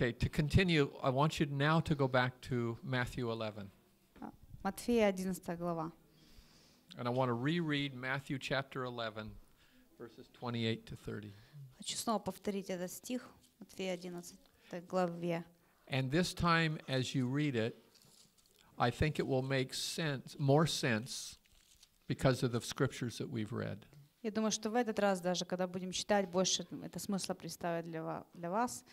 Okay, to continue, I want you now to go back to Matthew 11. Матфея 11 глава. And I want to reread Matthew chapter 11, verses 28 to 30. Хочу снова повторить этот стих Матфея 11 главе. And this time as you read it, I think it will make sense, more sense because of the scriptures that we've read. Я думаю, что в этот раз даже, когда будем читать, больше это смысла представит для вас.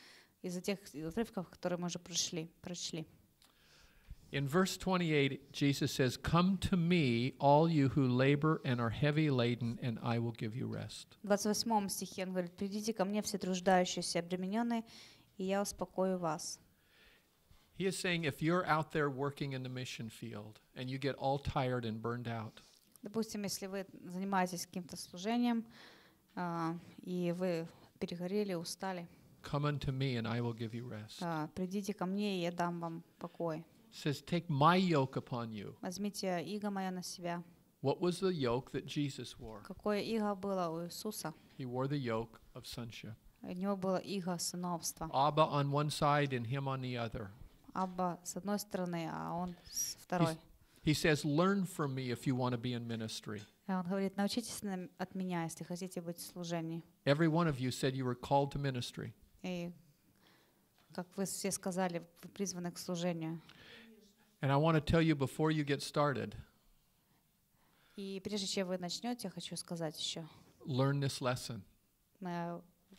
из-за тех отрывков, которые мы уже прошли, прочли. In verse 28, Jesus says, Come to me, all you who labor and are heavy laden, and I will give you rest. В 28 стихе он говорит, «Придите ко мне, все труждающиеся обремененные, и я успокою вас». He is saying, if you're out there working in the mission field and you get all tired and burned out, Допустим, если вы занимаетесь каким-то служением, а, и вы перегорели, устали – Come unto me and I will give you rest. Да, э, придите ко мне, и я дам вам покой. Says, take my yoke upon you. Возьмите иго мое на себя. What was the yoke that Jesus wore? Какое иго было у Иисуса? He wore the yoke of sonship. У него было иго сыновства. Abba on one side and him on the other. с одной стороны, а он с второй. He says, learn from me if you want to be in ministry. Он говорит, научитесь от меня, если хотите быть в служении. Every one of you said you were called to ministry. И, как вы все сказали, вы призваны к служению. And I want to tell you before you get started. И прежде чем вы начнете, хочу сказать еще. Learn this lesson.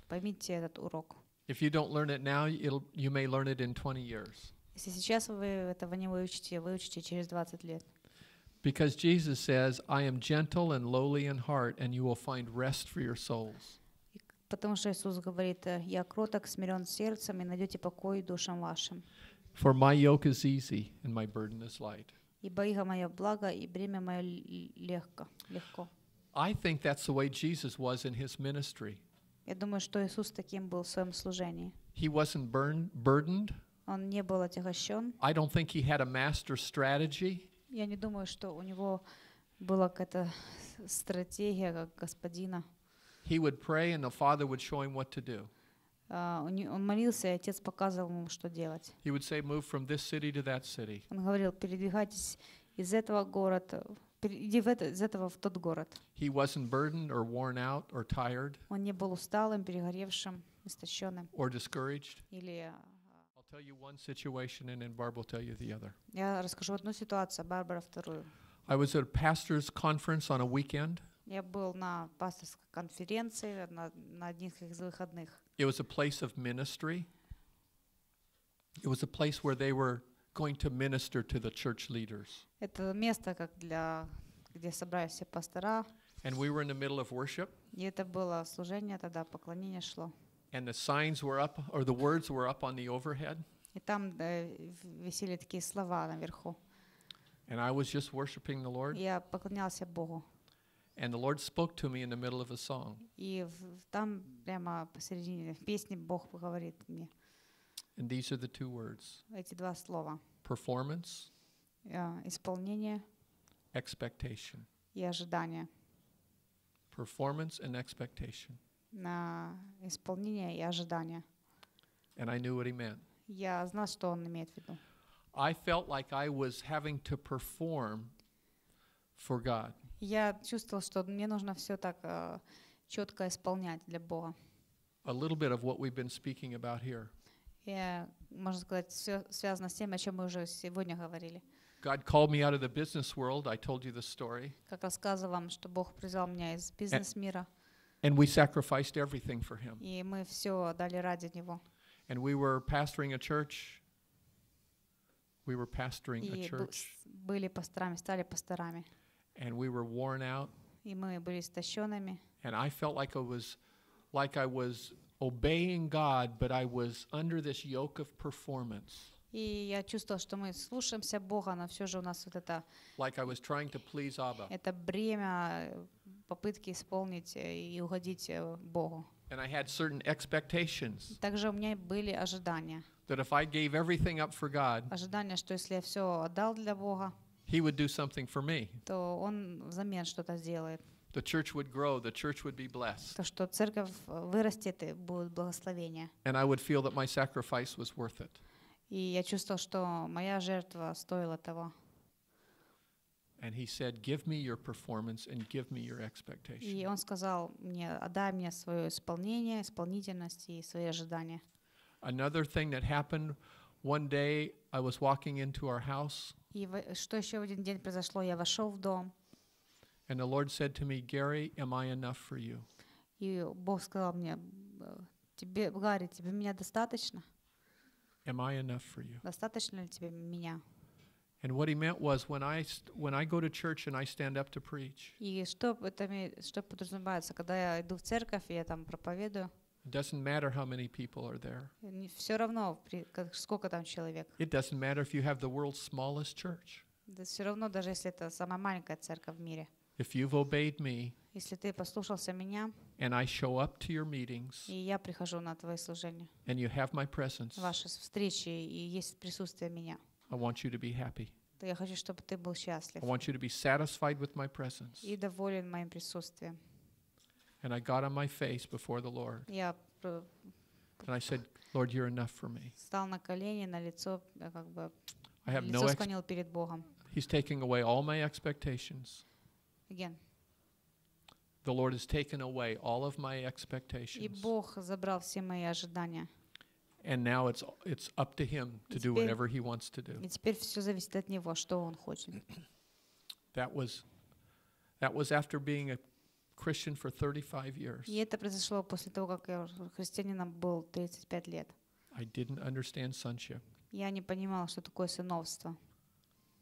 Поймите этот урок. If you don't learn it now, it'll, you may learn it in 20 years. Если сейчас вы этого не выучите, выучите через 20 лет. Because Jesus says, I am gentle and lowly in heart, and you will find rest for your souls. Потому что Иисус говорит, «Э, я кроток, смирен сердцем, и найдете покой душам вашим. For my yoke is easy and my burden is light. Ибо иго мое благо, и бремя мое легко. легко. I think that's the way Jesus was in his ministry. Я думаю, что Иисус таким был в своем служении. He wasn't burn, burdened. Он не был отягощен. I don't think he had a master strategy. Я не думаю, что у него была какая-то стратегия как господина. He would pray and the father would show him what to do. Uh, он молился, и отец показывал ему, что делать. He would say, move from this city to that city. Он говорил, передвигайтесь из этого города, иди в это, из этого в тот город. He wasn't burdened or worn out or tired. Он не был усталым, перегоревшим, истощенным. Or discouraged. Или I'll tell you one situation and then Barb will tell you the other. Я расскажу одну ситуацию, Барбара вторую. I was at a pastor's conference on a weekend. Я был на пасторской конференции на, на одних из выходных. It was a place of ministry. It was a place where they were going to minister to the church leaders. Это место как для где собрались все пастора. And we were in the middle of worship. И это было служение тогда, поклонение шло. And the signs were up, or the words were up on the overhead. И там висели такие слова наверху. And I was just worshiping the Lord. Я поклонялся Богу. And the Lord spoke to me in the middle of a song. And these are the two words. Performance. Исполнение. Expectation. И ожидание. Performance and expectation. На исполнение и ожидание. And I knew what he meant. Я знал, что он имеет в виду. I felt like I was having to perform for God. Я чувствовал, что мне нужно все так э, четко исполнять для Бога. A little bit of what we've been speaking about here. И, можно сказать, все связано с тем, о чем мы уже сегодня говорили. God called me out of the business world. I told you this story. Как рассказывал вам, что Бог призвал меня из бизнес мира. And we sacrificed everything for Him. И мы все дали ради Него. And we were pastoring a church. We were pastoring a church. были пасторами, стали пасторами. and we were worn out. And I felt like I was like I was obeying God, but I was under this yoke of performance. И я чувствовал, что мы слушаемся Бога, но все же у нас вот это like I was trying to please Abba. это бремя попытки исполнить э, и угодить э, Богу. And I had certain expectations. Также у меня были ожидания. That if I gave everything up for God, ожидания, что если я все отдал для Бога, he would do something for me. То он взамен что-то сделает. The church would grow, the church would be blessed. То что церковь э, вырастет и будет благословение. And I would feel that my sacrifice was worth it. И я чувствовал, что моя жертва стоила того. And he said, "Give me your performance and give me your expectation." И он сказал мне, отдай мне свое исполнение, исполнительность и свои ожидания. Another thing that happened one day, I was walking into our house. И что еще в один день произошло? Я вошел в дом. And the Lord said to me, Gary, am I enough for you? И Бог сказал мне, «Э, тебе, Гарри, тебе меня достаточно? Am I enough for you? Достаточно ли тебе меня? And what he meant was when I when I go to church and I stand up to preach. И что это что подразумевается, когда я иду в церковь и я там проповедую? It doesn't matter how many people are there. It doesn't matter if you have the world's smallest church. Все равно, даже если If you've obeyed me, если ты послушался меня, and I show up to your meetings, и я прихожу на твои служения, and you have my presence, ваши встречи и есть присутствие меня, I want you to be happy. Я хочу, чтобы ты был счастлив. I want you to be satisfied with my presence. And I got on my face before the Lord. Я And I said, Lord, you're enough for me. Стал на колени, на лицо, как бы, I have лицо no склонил перед Богом. He's taking away all my expectations. Again. The Lord has taken away all of my expectations. И Бог забрал все мои ожидания. And now it's it's up to him to do whatever he wants to do. И теперь все зависит от него, что он хочет. That was that was after being a Christian for 35 years. И это произошло после того, как я христианином был 35 лет. I didn't understand sonship. Я не понимал, что такое сыновство.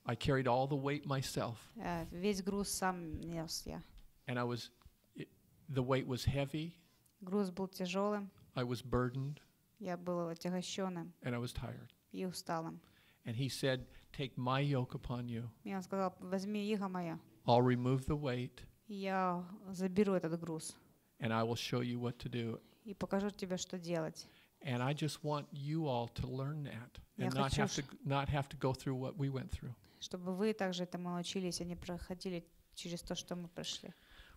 I carried all the weight myself. Э, весь груз сам нес я. And I was, it, the weight was heavy. Груз был тяжелым. I was burdened. Я был отягощенным. And I was tired. И усталым. And he said, "Take my yoke upon you." И он сказал, возьми иго мое. I'll remove the weight. Я заберу этот груз. And I will show you what to do. И покажу тебе, что делать. And I just want you all to learn that and not have to not have to go through what we went through. Чтобы вы также этому научились, а не проходили через то, что мы прошли.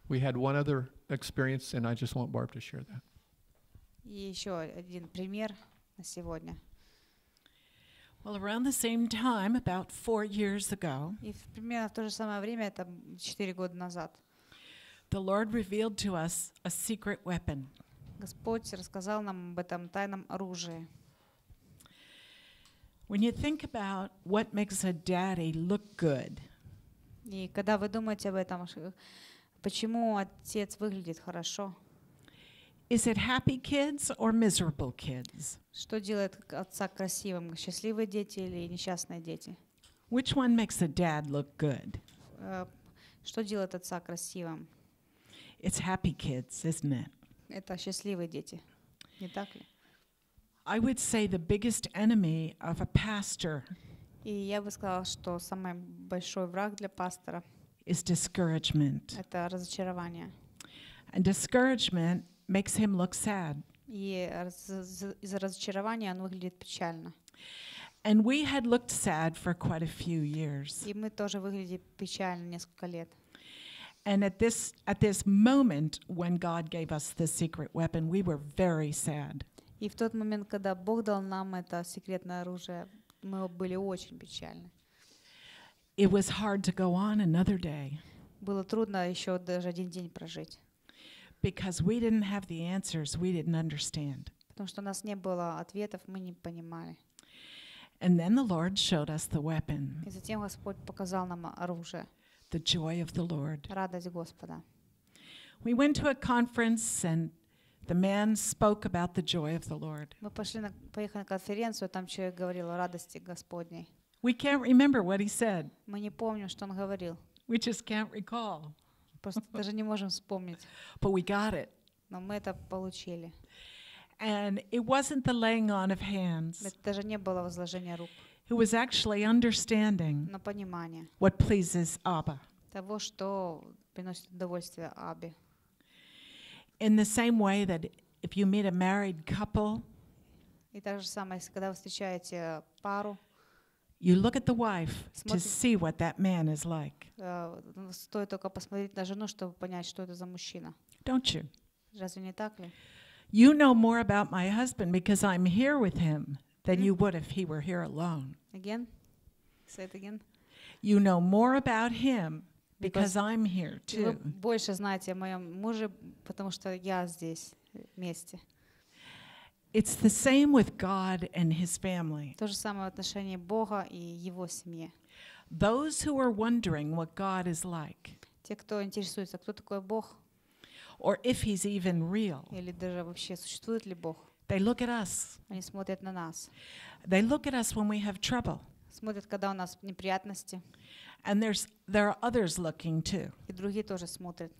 We had one other experience, and I just want Barb to share that. И еще один пример на сегодня. Well, around the same time, about four years ago. И примерно в то же самое время, это четыре года назад the Lord revealed to us a secret weapon. Господь рассказал нам об этом тайном оружии. When you think about what makes a daddy look good, и когда вы думаете об этом, почему отец выглядит хорошо? Is it happy kids or miserable kids? Что делает отца красивым? Счастливые дети или несчастные дети? Which one makes a dad look good? Э, что делает отца красивым? It's happy kids, isn't it? Это счастливые дети, не так ли? I would say the biggest enemy of a pastor И я бы сказала, что самый большой враг для пастора is discouragement. это разочарование. And discouragement makes him look sad. И раз- из-за разочарования он выглядит печально. And we had looked sad for quite a few years. И мы тоже выглядим печально несколько лет. And at this at this moment when God gave us the secret weapon, we were very sad. И в тот момент, когда Бог дал нам это секретное оружие, мы были очень печальны. It was hard to go on another day. Было трудно еще даже один день прожить. Because we didn't have the answers, we didn't understand. Потому что у нас не было ответов, мы не понимали. And then the Lord showed us the weapon. И затем Господь показал нам оружие the joy of the Lord. Радость Господа. We went to a conference and the man spoke about the joy of the Lord. Мы пошли на, поехали на конференцию, там человек говорил о радости Господней. We can't remember what he said. Мы не помним, что он говорил. We just can't recall. Просто даже не можем вспомнить. But we got it. Но мы это получили. And it wasn't the laying on of hands. Это даже не было возложения рук who was actually understanding what pleases Abba. того, что приносит удовольствие Абе. In the same way that if you meet a married couple, И же самое, когда вы встречаете пару, you look at the wife to see what that man is like, э, стоит только посмотреть на жену, чтобы понять, что это за мужчина. don't you? Разве не так ли? You know more about my husband because I'm here with him than mm. you mm-hmm. would if he were here alone. Again? Say it again. You know more about him because, because I'm here too. Вы больше знаете о моем муже, потому что я здесь вместе. It's the same with God and his family. То же самое в отношении Бога и его семьи. Those who are wondering what God is like. Те, кто интересуется, кто такой Бог? Or if he's even real. Или даже вообще существует ли Бог? They look at us. Они смотрят на нас. They look at us when we have trouble. Смотрят, когда у нас неприятности. And there's there are others looking too. И другие тоже смотрят.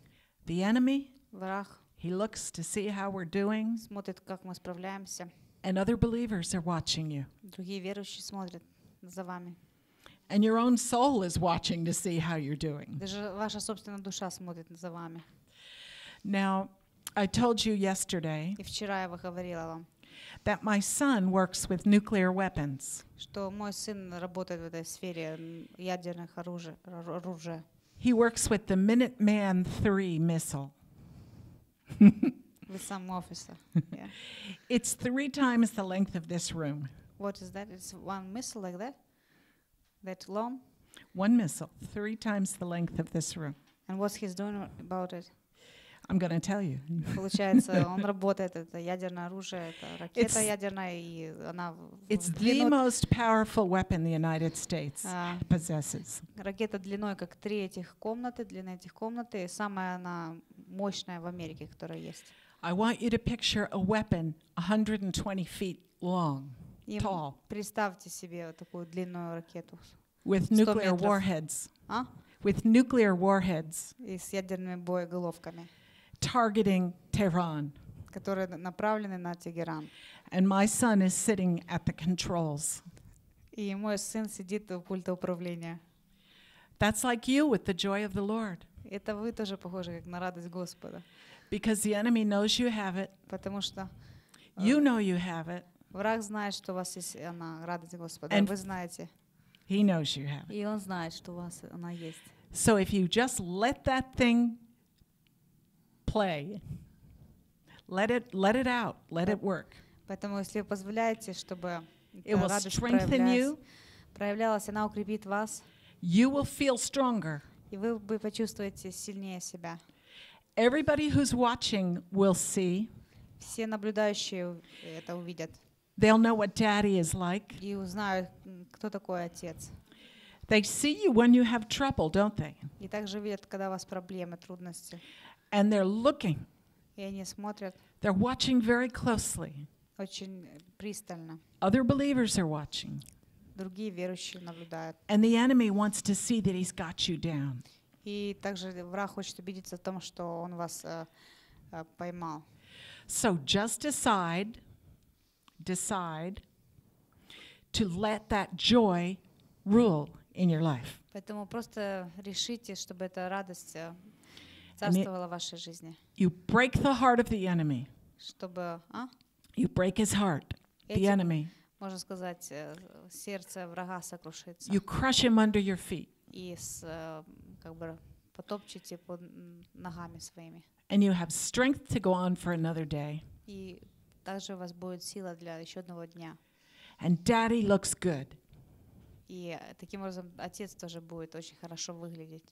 The enemy. Враг. He looks to see how we're doing. Смотрит, как мы справляемся. And other believers are watching you. Другие верующие смотрят за вами. And your own soul is watching to see how you're doing. Даже ваша собственная душа смотрит за вами. Now, I told you yesterday. That my son works with nuclear weapons. He works with the Minuteman III missile. with some officer. Yeah. it's three times the length of this room. What is that? It's one missile like that? That long? One missile, three times the length of this room. And what's he's doing about it? I'm gonna tell you. Получается, он работает, это ядерное оружие, это ракета it's, ядерная, и она... It's длиной, the most powerful weapon the United States uh, possesses. Ракета длиной как три этих комнаты, длина этих комнаты, самая она мощная в Америке, которая есть. I want you to picture a weapon 120 feet long, и tall. Представьте себе такую длинную ракету. With nuclear warheads. А? With nuclear warheads. И с ядерными боеголовками. targeting Tehran. которые направлены на Тегеран. And my son is sitting at the controls. И мой сын сидит у пульта управления. That's like you with the joy of the Lord. Это вы тоже похожи как на радость Господа. Because the enemy knows you have it. Потому что you know you have it. Враг знает, что у вас есть она, радость Господа. And вы знаете. He knows you have it. И он знает, что у вас она есть. So if you just let that thing play. Let it, let it out. Let it work. Поэтому, если вы позволяете, чтобы it will strengthen you. проявлялась, она укрепит вас. You will feel stronger. И вы почувствуете сильнее себя. Everybody who's watching will see. Все наблюдающие это увидят. They'll know what daddy is like. И узнают, кто такой отец. They see you when you have trouble, don't they? И также видят, когда у вас проблемы, трудности. And they're looking. They're watching very closely. Eh, Other believers are watching. And the enemy wants to see that he's got you down. Э, э, so just decide, decide to let that joy rule in your life. Поэтому просто решите, чтобы эта радость э, царствовало в вашей жизни. You break the heart of the enemy. Чтобы, а? You break his heart, the Этим, enemy. Можно сказать, сердце врага сокрушится. You crush him under your feet. И с, как бы потопчете под ногами своими. And you have strength to go on for another day. И также у вас будет сила для еще одного дня. And daddy looks good. И таким образом отец тоже будет очень хорошо выглядеть.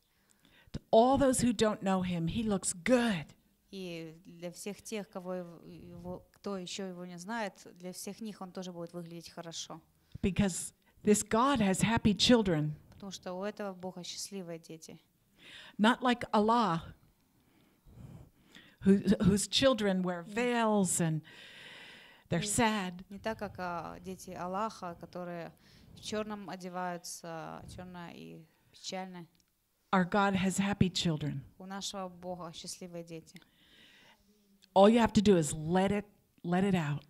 all those who don't know him, he looks good. И для всех тех, кого его, кто еще его не знает, для всех них он тоже будет выглядеть хорошо. Because this God has happy children. Потому что у этого Бога счастливые дети. Not like Allah, who, whose children wear veils and they're sad. Не так как а, дети Аллаха, которые в черном одеваются, черное и печальное. Our God has happy children. All you have to do is let it, let it out.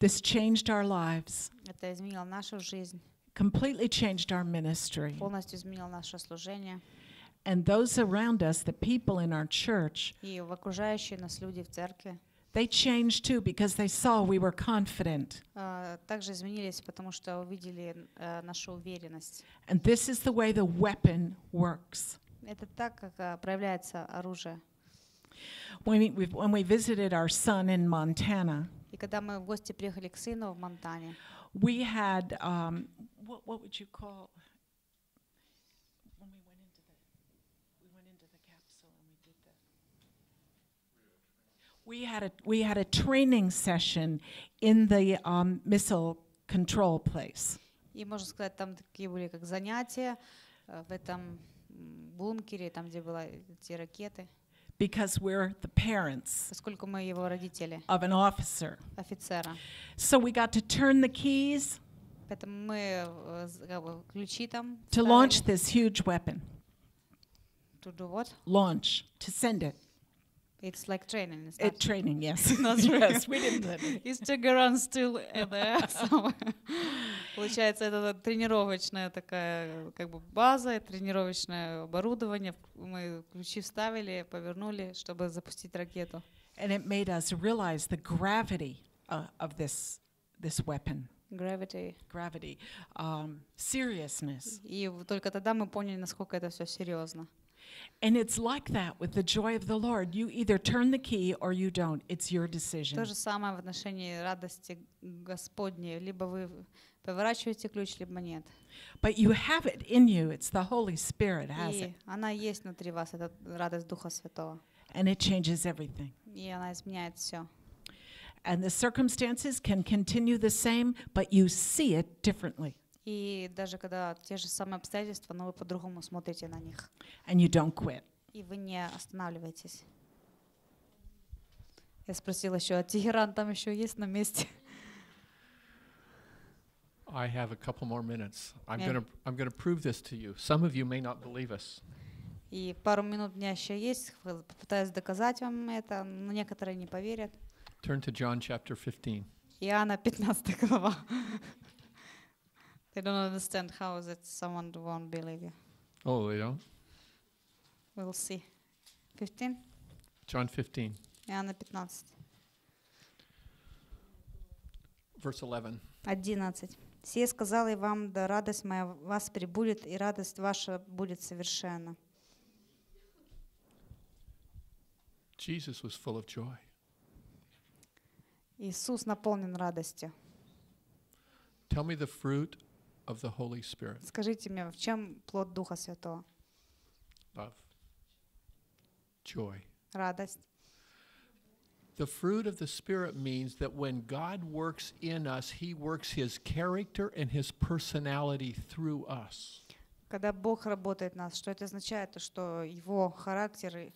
This changed our lives. Completely changed our ministry. And those around us, the people in our church, they changed too because they saw we were confident. увидели э, And this is the way the weapon works. так, как э, When we, when we visited our son in Montana, we had um, what, what would you call We had a, we had a training session in the um, missile control place. И можно сказать, там такие были как занятия э, в этом бункере, там где были эти ракеты. Because we're the parents поскольку мы его родители of an officer. офицера. So we got to turn the keys Поэтому мы э, ключи там to launch this huge weapon. To do what? Launch, to send it. It's like training. It's uh, training, yes. not yes, we didn't learn. Is Jagaran still there? Получается, это тренировочная такая как бы база, тренировочное оборудование. Мы ключи вставили, повернули, чтобы запустить ракету. And it made us realize the gravity uh, of this this weapon. Gravity. Gravity. Um, seriousness. И только тогда мы поняли, насколько это все серьезно. And it's like that with the joy of the Lord. You either turn the key or you don't. It's your decision. То же самое в отношении радости Господней. Либо вы поворачиваете ключ, либо нет. But you have it in you. It's the Holy Spirit has it. И она есть внутри вас, это радость Духа Святого. And it changes everything. И она изменяет все. And the circumstances can continue the same, but you see it differently. И даже когда те же самые обстоятельства, но вы по-другому смотрите на них. And you don't quit. И вы не останавливаетесь. Я спросила еще, а Тегеран там еще есть на месте? I have a couple more minutes. I'm going to I'm going to prove this to you. Some of you may not believe us. И пару минут у меня еще есть, попытаюсь доказать вам это, но некоторые не поверят. Turn to John chapter 15. Иоанна 15 глава. They don't understand how is it someone won't believe you. Oh, they don't? We'll see. 15? John 15. Иоанна 15. Verse 11. 11. «Сие сказал и вам, да радость моя вас прибудет, и радость ваша будет совершенна». Jesus was full of joy. Иисус наполнен радостью. Tell me the fruit of the Holy Spirit. Скажите мне, в чем плод Духа Святого? Love. Joy. Радость. The fruit of the Spirit means that when God works in us, He works His character and His personality through us. Когда Бог работает в нас, что это означает? То, что Его характер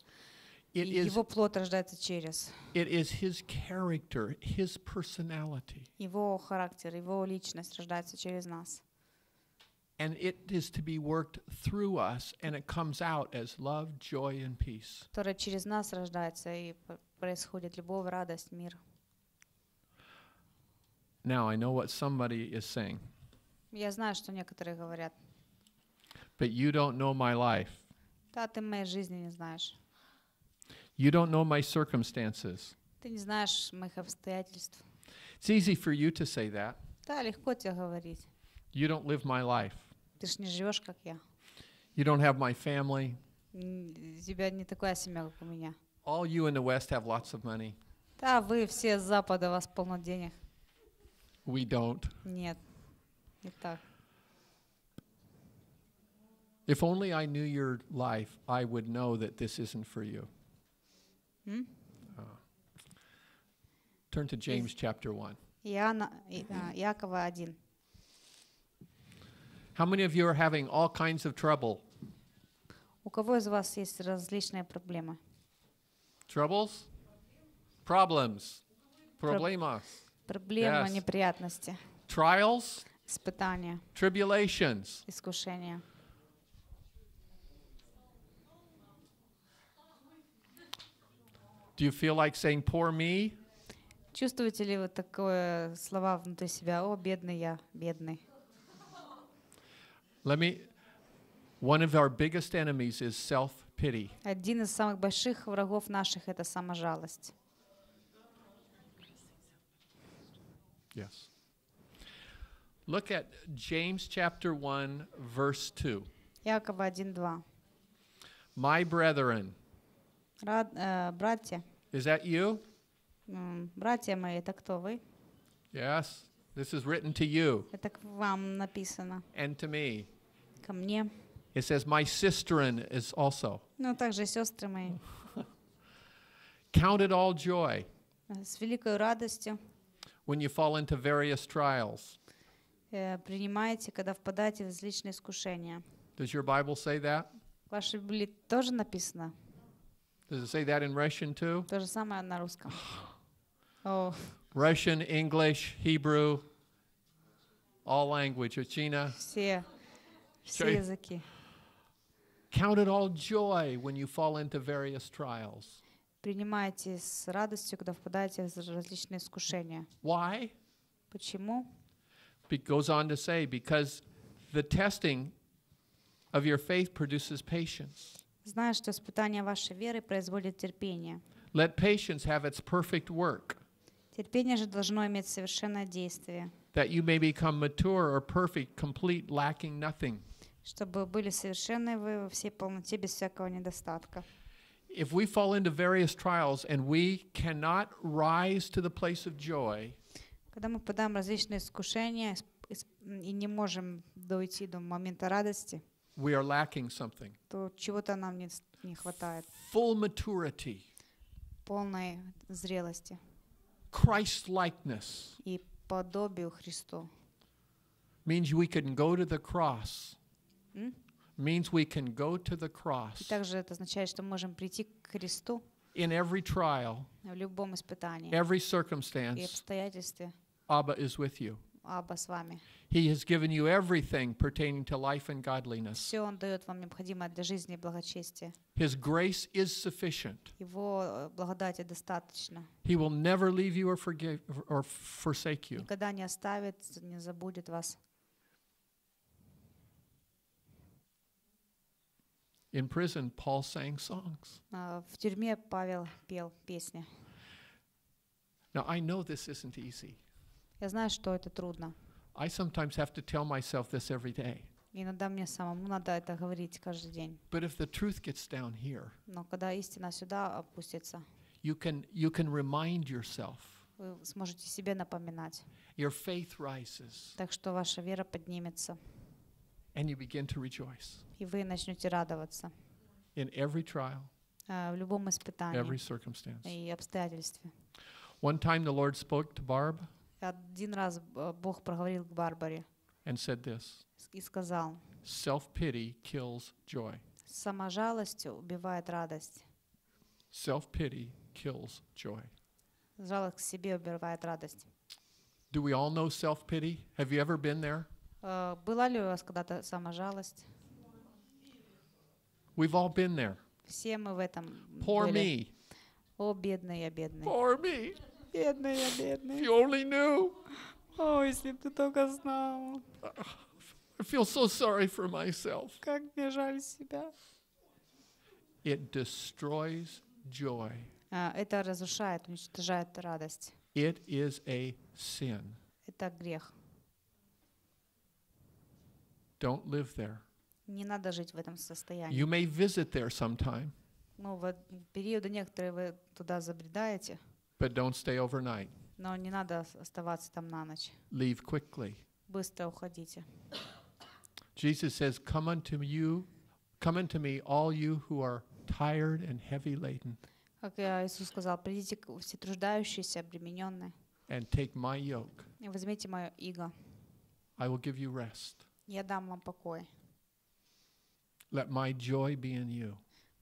It is, его плод рождается через. It is his character, his personality. Его характер, его личность рождается через нас and it is to be worked through us, and it comes out as love, joy, and peace. Которая через нас рождается и происходит любовь, радость, мир. Now I know what somebody is saying. Я знаю, что некоторые говорят. But you don't know my life. Да, ты моей жизни не знаешь. You don't know my circumstances. Ты не знаешь моих обстоятельств. It's easy for you to say that. Да, легко тебе говорить. You don't live my life. Ты ж не живешь, как я. You don't have my family. У тебя не такая семья, как у меня. All you in the West have lots of money. Да, вы все с Запада, у вас полно денег. We don't. Нет, не так. If only I knew your life, I would know that this isn't for you. Hmm? Uh, turn to James chapter 1. Иоанна, Иакова 1. How many of you are having all kinds of trouble? У кого из вас есть различные проблемы? Troubles? Problems. Problemas. Проблемы, yes. неприятности. Trials? Испытания. Tribulations. Искушения. Do you feel like saying, poor me? Чувствуете ли вы такое слова внутри себя? О, бедный я, бедный. Let me, one of our biggest enemies is self-pity. Один из самых больших врагов наших — это саможалость. Yes. Look at James chapter 1, verse 2. Якова My brethren. Рад, э, братья. Is that you? Братья мои, это кто вы? Yes, this is written to you. And to me. It says, my sister in is also. Count it all joy. When you fall into various trials. Э, Does your Bible say that? Does it say that in Russian too? Russian, English, Hebrew, all language. Gina? Все, все языки. Count it all joy when you fall into various trials. Принимайте с радостью, когда впадаете в различные искушения. Why? Почему? It goes on to say, because the testing of your faith produces patience. Знаешь, что испытание вашей веры производит терпение. Let patience have its perfect work. Терпение же должно иметь совершенное действие. That you may become mature or perfect, complete, lacking nothing. Чтобы были совершенны вы во всей полноте, без всякого недостатка. If we fall into various trials and we cannot rise to the place of joy, когда мы подаем различные искушения и не можем дойти до момента радости, we are lacking something. то чего-то нам не, не хватает. Full maturity. Полной зрелости. Christ-likeness. Means we can go to the cross. Mm? Means we can go to the cross. также это означает, что можем прийти к In every trial. В любом испытании. Every circumstance. И обстоятельстве. Abba is with you. Абба с вами. He has given you everything pertaining to life and godliness. Все он дает вам необходимое для жизни и благочестия. His grace is sufficient. Его э, благодати достаточно. He will never leave you or forgive or forsake you. Никогда не оставит, не забудет вас. In prison, Paul sang songs. В тюрьме Павел пел песни. Now I know this isn't easy. Я знаю, что это трудно. I sometimes have to tell myself this every day. Иногда мне самому надо это говорить каждый день. But if the truth gets down here, но когда истина сюда опустится, you can you can remind yourself. Вы сможете себе напоминать. Your faith rises. Так что ваша вера поднимется. And you begin to rejoice. И вы начнете радоваться. In every trial. А, в любом испытании. Every circumstance. И обстоятельстве. One time the Lord spoke to Barb. Один раз э, Бог проговорил к Барбаре and said this, и сказал, Self-pity kills joy. Саможалостью убивает радость. Self-pity kills joy. Жалость к себе убивает радость. Do we all know self-pity? Have you ever been there? Э, была ли у вас когда-то саможалость? We've all been there. Все мы в этом Poor me. О, бедный я, бедный. Poor me. Бедная, бедная. If you only knew. О, если бы ты только знал. I feel so sorry for myself. Как мне жаль себя. It destroys joy. А, это разрушает, уничтожает радость. It is a sin. Это грех. Don't live there. Не надо жить в этом состоянии. You may visit there sometime. Ну, в периоды некоторые вы туда забредаете. But don't stay overnight. Но не надо оставаться там на ночь. Leave quickly. Быстро уходите. Jesus says, "Come unto you, come unto me, all you who are tired and heavy laden." Как Иисус сказал, придите все труждающиеся, обремененные. And take my yoke. И возьмите мое иго. I will give you rest. Я дам вам покой. Let my joy be in you.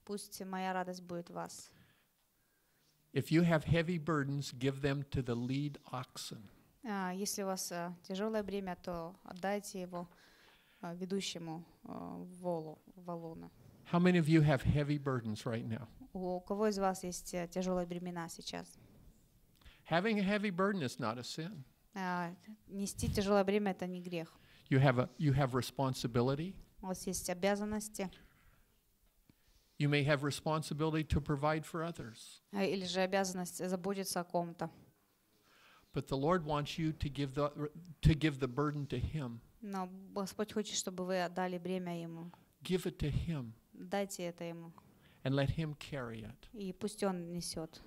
Пусть моя радость будет в вас. If you have heavy burdens, give them to the lead oxen. Э, э, э, How many of you have heavy burdens right now? Having a heavy burden is not a sin. You have a, you have responsibility. You may have responsibility to provide for others. Или же обязанность заботиться о ком-то. But the Lord wants you to give the to give the burden to Him. Но Господь хочет, чтобы вы отдали бремя ему. Give it to Him. Дайте это ему. And let Him carry it. И пусть он несет.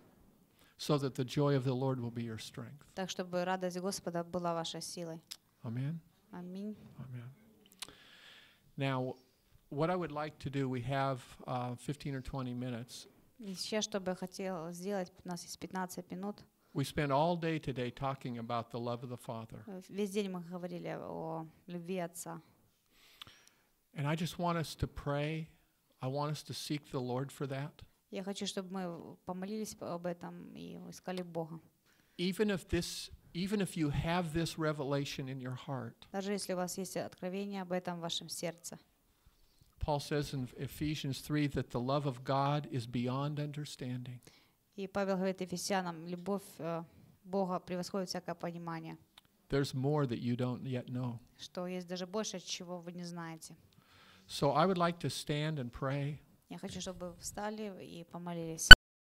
So that the joy of the Lord will be your strength. Так чтобы радость Господа была вашей силой. Amen. Amen. Amen. Now what I would like to do, we have uh, 15 or 20 minutes. Еще что бы хотел сделать, у нас есть 15 минут. We spend all day today talking about the love of the Father. Э, весь день мы говорили о любви Отца. And I just want us to pray. I want us to seek the Lord for that. Я хочу, чтобы мы помолились об этом и искали Бога. Even if this even if you have this revelation in your heart. Даже если у вас есть откровение об этом в вашем сердце. Paul says in Ephesians 3 that the love of God is beyond understanding. И Павел говорит Ефесянам, любовь Бога превосходит всякое понимание. There's more that you don't yet know. Что есть даже больше, чего вы не знаете. So I would like to stand and pray. Я хочу, чтобы вы встали и помолились.